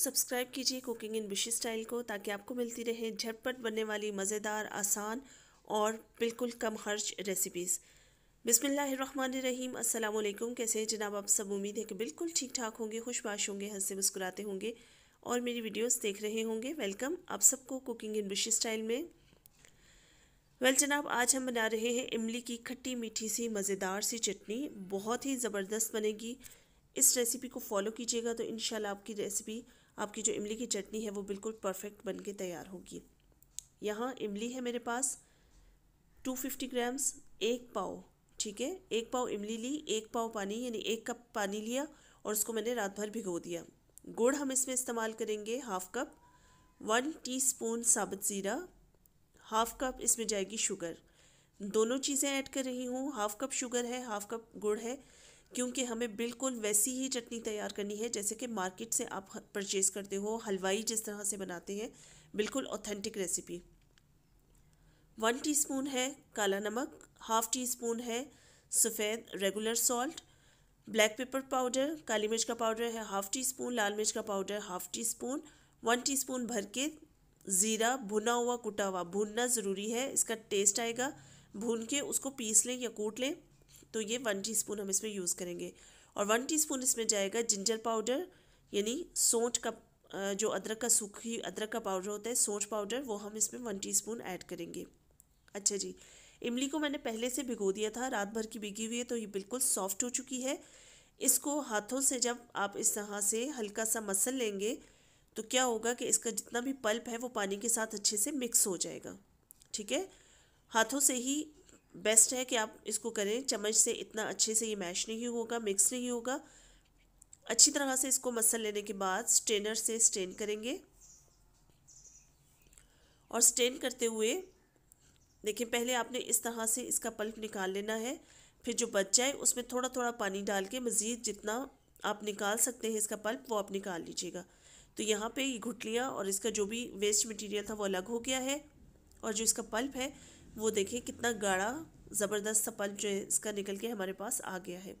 subscribe कीजिए cooking in बिशी style को ताकि आपको मिलती रहे झटपट बनने वाली मज़ेदार आसान और बिल्कुल कम खर्च रेसिपीज़ बिसमीम अल्लाम कैसे हैं जनाब आप सब उम्मीद है कि बिल्कुल ठीक ठाक होंगे खुशबाश होंगे हंसे मुस्कुराते होंगे और मेरी वीडियोस देख रहे होंगे वेलकम आप सबको कुकिंग इन बिशी स्टाइल में वेल जनाब आज हम बना रहे हैं इमली की खट्टी मीठी सी मज़ेदार सी चटनी बहुत ही ज़बरदस्त बनेगी इस रेसिपी को फॉलो कीजिएगा तो इन आपकी रेसिपी आपकी जो इमली की चटनी है वो बिल्कुल परफेक्ट बन के तैयार होगी यहाँ इमली है मेरे पास टू फिफ्टी ग्राम्स एक पाव ठीक है एक पाव इमली ली एक पाव पानी यानी एक कप पानी लिया और उसको मैंने रात भर भिगो दिया गुड़ हम इसमें इस्तेमाल करेंगे हाफ कप वन टीस्पून साबुत ज़ीरा हाफ कप इसमें जाएगी शुगर दोनों चीज़ें ऐड कर रही हूँ हाफ कप शुगर है हाफ कप गुड़ है क्योंकि हमें बिल्कुल वैसी ही चटनी तैयार करनी है जैसे कि मार्केट से आप परचेज़ करते हो हलवाई जिस तरह से बनाते हैं बिल्कुल ऑथेंटिक रेसिपी वन टीस्पून है काला नमक हाफ़ टी स्पून है सफ़ेद regular salt black pepper powder काली मिर्च का पाउडर है हाफ़ टी स्पून लाल मिर्च का powder half teaspoon one teaspoon भर के ज़ीरा भुना हुआ कुटा हुआ भूनना ज़रूरी है इसका टेस्ट आएगा भून के उसको पीस लें या कूट लें तो ये वन टीस्पून हम इसमें यूज़ करेंगे और वन टीस्पून इसमें जाएगा जिंजर पाउडर यानी सोंठ का जो अदरक का सूखी अदरक का पाउडर होता है सोंठ पाउडर वो हम इसमें वन टी ऐड करेंगे अच्छा जी इमली को मैंने पहले से भिगो दिया था रात भर की भिगी हुई है तो ये बिल्कुल सॉफ्ट हो चुकी है इसको हाथों से जब आप इस तरह से हल्का सा मसल लेंगे तो क्या होगा कि इसका जितना भी पल्प है वो पानी के साथ अच्छे से मिक्स हो जाएगा ठीक है हाथों से ही बेस्ट है कि आप इसको करें चम्मच से इतना अच्छे से ये मैश नहीं होगा मिक्स नहीं होगा अच्छी तरह से इसको मसल लेने के बाद स्ट्रेनर से स्ट्रेन करेंगे और स्ट्रेन करते हुए देखिए पहले आपने इस तरह से इसका पल्प निकाल लेना है फिर जो बच जाए उसमें थोड़ा थोड़ा पानी डाल के मज़ीद जितना आप निकाल सकते हैं इसका पल्प वो आप निकाल लीजिएगा तो यहाँ पे ये घुटलियाँ और इसका जो भी वेस्ट मटेरियल था वो अलग हो गया है और जो इसका पल्प है वो देखिए कितना गाढ़ा ज़बरदस्त सपन जो है इसका निकल के हमारे पास आ गया है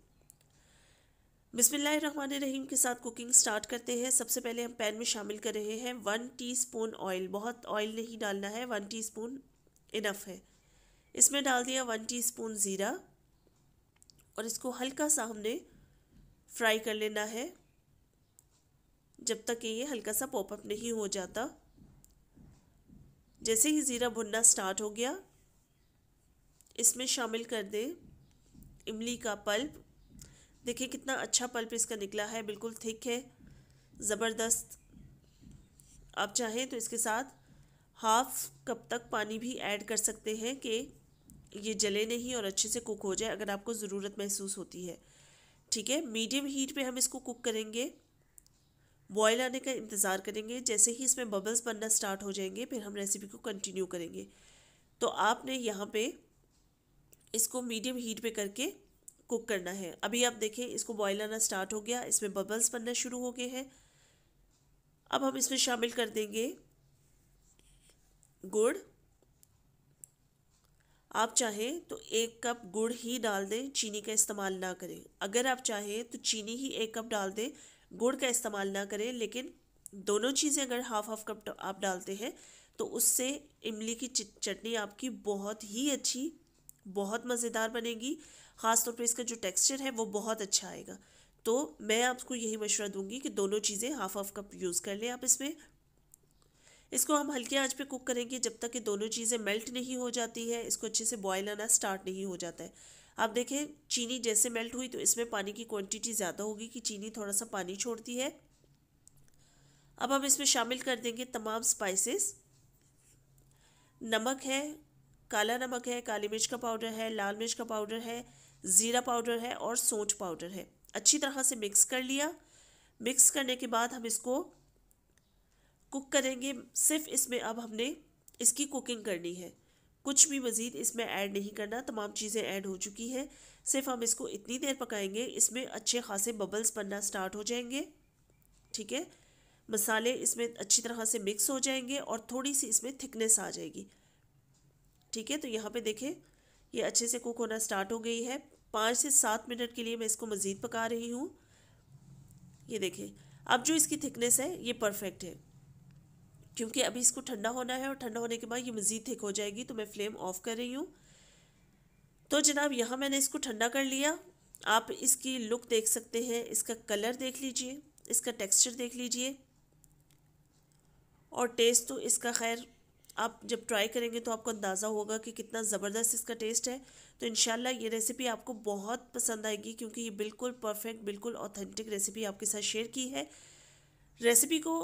रहीम के साथ कुकिंग स्टार्ट करते हैं सबसे पहले हम पैन में शामिल कर रहे हैं वन टीस्पून ऑयल बहुत ऑयल नहीं डालना है वन टीस्पून इनफ है इसमें डाल दिया वन टीस्पून ज़ीरा और इसको हल्का सा हमने फ्राई कर लेना है जब तक ये हल्का सा पॉपअप नहीं हो जाता जैसे ही ज़ीरा भुनना स्टार्ट हो गया इसमें शामिल कर दें इमली का पल्प देखिए कितना अच्छा पल्प इसका निकला है बिल्कुल थिक है ज़बरदस्त आप चाहें तो इसके साथ हाफ कप तक पानी भी ऐड कर सकते हैं कि ये जले नहीं और अच्छे से कुक हो जाए अगर आपको ज़रूरत महसूस होती है ठीक है मीडियम हीट पे हम इसको कुक करेंगे बॉयल आने का इंतज़ार करेंगे जैसे ही इसमें बबल्स बनना स्टार्ट हो जाएंगे फिर हम रेसिपी को कंटिन्यू करेंगे तो आपने यहाँ पे इसको मीडियम हीट पे करके कुक करना है अभी आप देखें इसको बॉयल आना स्टार्ट हो गया इसमें बबल्स बनना शुरू हो गए हैं अब हम इसमें शामिल कर देंगे गुड़ आप चाहें तो एक कप गुड़ ही डाल दें चीनी का इस्तेमाल ना करें अगर आप चाहें तो चीनी ही एक कप डाल दें गुड़ का इस्तेमाल ना करें लेकिन दोनों चीज़ें अगर हाफ हाफ कप आप डालते हैं तो उससे इमली की चटनी आपकी बहुत ही अच्छी बहुत मज़ेदार बनेगी ख़ास तौर पर इसका जो टेक्सचर है वो बहुत अच्छा आएगा तो मैं आपको यही मशवरा दूंगी कि दोनों चीज़ें हाफ हाफ कप यूज़ कर लें आप इसमें इसको हम हल्के आंच पे कुक करेंगे जब तक कि दोनों चीज़ें मेल्ट नहीं हो जाती है इसको अच्छे से बॉयल आना स्टार्ट नहीं हो जाता है आप देखें चीनी जैसे मेल्ट हुई तो इसमें पानी की क्वान्टिटी ज़्यादा होगी कि चीनी थोड़ा सा पानी छोड़ती है अब हम इसमें शामिल कर देंगे तमाम स्पाइसिस नमक है काला नमक है काली मिर्च का पाउडर है लाल मिर्च का पाउडर है ज़ीरा पाउडर है और सोंठ पाउडर है अच्छी तरह से मिक्स कर लिया मिक्स करने के बाद हम इसको कुक करेंगे सिर्फ इसमें अब हमने इसकी कुकिंग करनी है कुछ भी मज़ीद इसमें ऐड नहीं करना तमाम चीज़ें ऐड हो चुकी हैं सिर्फ हम इसको इतनी देर पकाएंगे इसमें अच्छे खासे बबल्स बनना स्टार्ट हो जाएंगे ठीक है मसाले इसमें अच्छी तरह से मिक्स हो जाएंगे और थोड़ी सी इसमें थिकनेस आ जाएगी ठीक है तो यहाँ पे देखें ये अच्छे से कुक होना स्टार्ट हो गई है पाँच से सात मिनट के लिए मैं इसको मज़ीद पका रही हूँ ये देखें अब जो इसकी थिकनेस है ये परफेक्ट है क्योंकि अभी इसको ठंडा होना है और ठंडा होने के बाद ये मज़ीद थिक हो जाएगी तो मैं फ्लेम ऑफ़ कर रही हूँ तो जनाब यहाँ मैंने इसको ठंडा कर लिया आप इसकी लुक देख सकते हैं इसका कलर देख लीजिए इसका टेक्सचर देख लीजिए और टेस्ट तो इसका खैर आप जब ट्राई करेंगे तो आपको अंदाज़ा होगा कि कितना ज़बरदस्त इसका टेस्ट है तो इन ये रेसिपी आपको बहुत पसंद आएगी क्योंकि ये बिल्कुल परफेक्ट बिल्कुल ऑथेंटिक रेसिपी आपके साथ शेयर की है रेसिपी को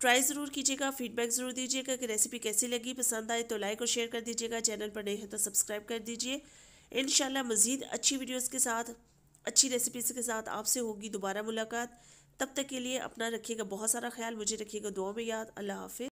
ट्राई ज़रूर कीजिएगा फीडबैक ज़रूर दीजिएगा कि रेसिपी कैसी लगी पसंद आए तो लाइक और शेयर कर दीजिएगा चैनल पर नहीं है तो सब्सक्राइब कर दीजिए इन मज़ीद अच्छी वीडियोज़ के साथ अच्छी रेसिपीज़ के साथ आपसे होगी दोबारा मुलाकात तब तक के लिए अपना रखिएगा बहुत सारा ख्याल मुझे रखिएगा दुआ में याद अल्लाह हाफि